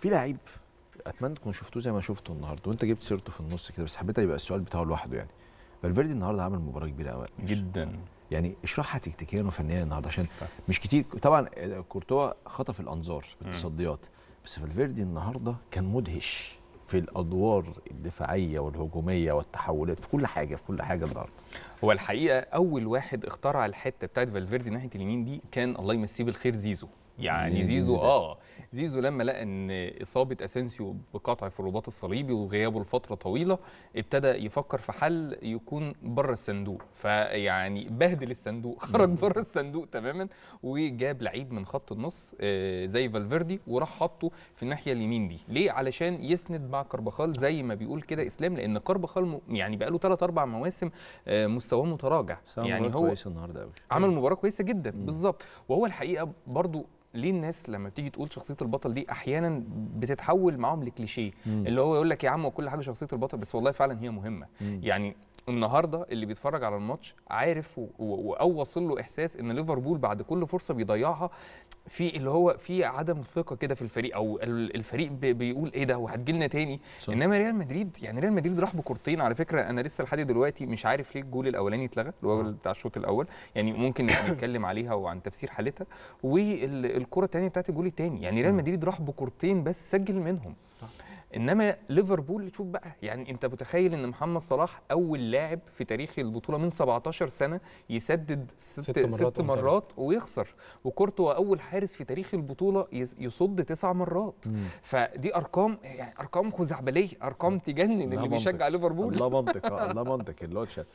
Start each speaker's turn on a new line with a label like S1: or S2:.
S1: في لعيب اتمنى تكون شفتوه زي ما شفته النهارده وانت جبت سيرته في النص كده بس حبيت يبقى السؤال بتاعه لوحده يعني فالفيردي النهارده عمل مباراه كبيره قوي جدا يعني اشرحها تكتيكيا وفنيا النهارده عشان طيب. مش كتير طبعا آه، كورتوا خطف الانظار بالتصديات بس فالفيردي النهارده كان مدهش في الادوار الدفاعيه والهجوميه والتحولات في كل حاجه في كل حاجه النهارده
S2: هو الحقيقه اول واحد اخترع الحته بتاعت فالفيردي ناحيه اليمين دي كان الله يمسيه بالخير زيزو يعني زيزو اه زيزو لما لقى ان اصابه اسنسيو بقطع في الرباط الصليبي وغيابه لفتره طويله ابتدى يفكر في حل يكون بره الصندوق فيعني بهدل الصندوق خرج بره الصندوق تماما وجاب لعيب من خط النص آه، زي فالفيردي وراح حطه في الناحيه اليمين دي ليه علشان يسند مع كربخال زي ما بيقول كده اسلام لان كربخال يعني بقى له 3 4 مواسم آه، مستواه متراجع يعني هو النهارده عمل أيوه. مباراه كويسه جدا بالظبط وهو الحقيقه برضو ليه الناس لما بتيجي تقول شخصيه البطل دي احيانا بتتحول معاهم لكليشيه اللي هو يقول لك يا عم كل حاجه شخصيه البطل بس والله فعلا هي مهمه مم. يعني النهارده اللي بيتفرج على الماتش عارف او واصل له احساس ان ليفربول بعد كل فرصه بيضيعها في اللي هو في عدم ثقه كده في الفريق او الفريق بيقول ايه ده وهتجي لنا تاني صح. انما ريال مدريد يعني ريال مدريد راح بكورتين على فكره انا لسه لحد دلوقتي مش عارف ليه الجول الاولاني اتلغى اللي هو بتاع الشوط الاول يعني ممكن نتكلم عليها وعن تفسير حالتها والكره الثانيه بتاعت الجول الثاني يعني ريال مدريد راح بكورتين بس سجل منهم صح. انما ليفربول شوف بقى يعني انت متخيل ان محمد صلاح اول لاعب في تاريخ البطوله من 17 سنه يسدد ست, ست مرات, ست مرات ويخسر وكورتوا اول حارس في تاريخ البطوله يصد تسع مرات مم. فدي ارقام يعني ارقام خزعبليه ارقام تجنن اللي بيشجع ليفربول الله منطق الله منطق اللي هو